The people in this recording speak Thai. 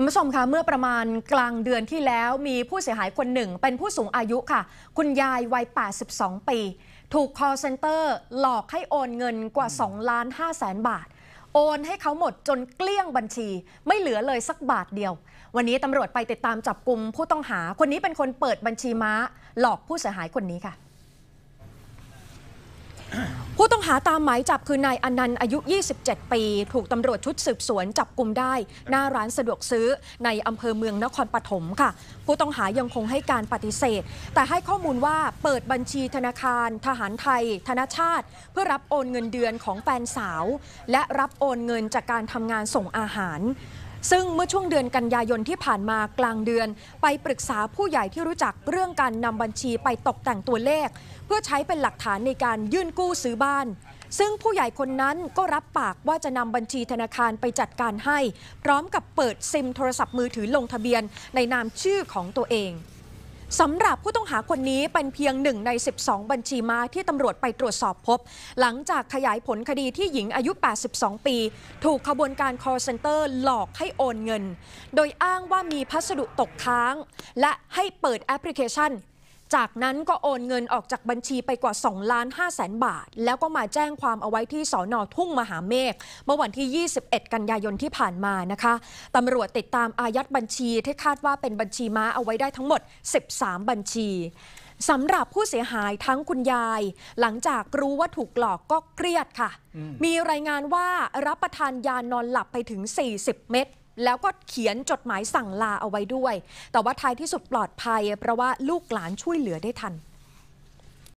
คุณผู้ชมคะเมื่อประมาณกลางเดือนที่แล้วมีผู้เสียหายคนหนึ่ง เป็นผู้สูงอายุค่ะ คุณยายวัย 82 ปี ถูก call center หลอกให้โอนเงินกว่า 2ล้าน 5 แสนบาท โอนให้เขาหมดจนเกลี้ยงบัญชีไม่เหลือเลยสักบาทเดียว วันนี้ตำรวจไปติดตามจับกลุ่มผู้ต้องหาคนนี้เป็นคนเปิดบัญชีม้าหลอกผู้เสียหายคนนี้ค่ะผู้ต้องหาตามหมายจับคือนายอนันต์อายุ 27 ปี ถูกตำรวจชุดสืบสวนจับกลุ่มได้ หน้าร้านสะดวกซื้อในอำเภอเมืองนครปฐมค่ะ ผู้ต้องหายังคงให้การปฏิเสธ แต่ให้ข้อมูลว่าเปิดบัญชีธนาคาร ทหารไทย ธนาชาติ เพื่อรับโอนเงินเดือนของแฟนสาว และรับโอนเงินจากการทำงานส่งอาหารซึ่งเมื่อช่วงเดือนกันยายนที่ผ่านมากลางเดือนไปปรึกษาผู้ใหญ่ที่รู้จักเรื่องการนำบัญชีไปตกแต่งตัวเลข เพื่อใช้เป็นหลักฐานในการยื่นกู้ซื้อบ้าน ซึ่งผู้ใหญ่คนนั้นก็รับปากว่าจะนำบัญชีธนาคารไปจัดการให้ พร้อมกับเปิดซิมโทรศัพท์มือถือลงทะเบียนในนามชื่อของตัวเองสำหรับผู้ต้องหาคนนี้เป็นเพียงหนึ่งใน 12 บัญชีม้าที่ตำรวจไปตรวจสอบพบ หลังจากขยายผลคดีที่หญิงอายุ 82 ปี ถูกขบวนการ call center หลอกให้โอนเงิน โดยอ้างว่ามีพัสดุตกค้าง และให้เปิดแอปพลิเคชันจากนั้นก็โอนเงินออกจากบัญชีไปกว่า2ล้าน5แสนบาท แล้วก็มาแจ้งความเอาไว้ที่สอนอทุ่งมหาเมฆเมื่อวันที่ 21 กันยายนที่ผ่านมานะคะตำรวจติดตามอายัดบัญชี ที่คาดว่าเป็นบัญชีม้าเอาไว้ได้ทั้งหมด 13 บัญชีสำหรับผู้เสียหายทั้งคุณยาย หลังจากรู้ว่าถูกหลอกก็เครียดค่ะมมีรายงานว่ารับประทานยานอนหลับไปถึง 40 เม็ดแล้วก็เขียนจดหมายสั่งลาเอาไว้ด้วย แต่ว่าท้ายที่สุดปลอดภัยเพราะว่าลูกหลานช่วยเหลือได้ทัน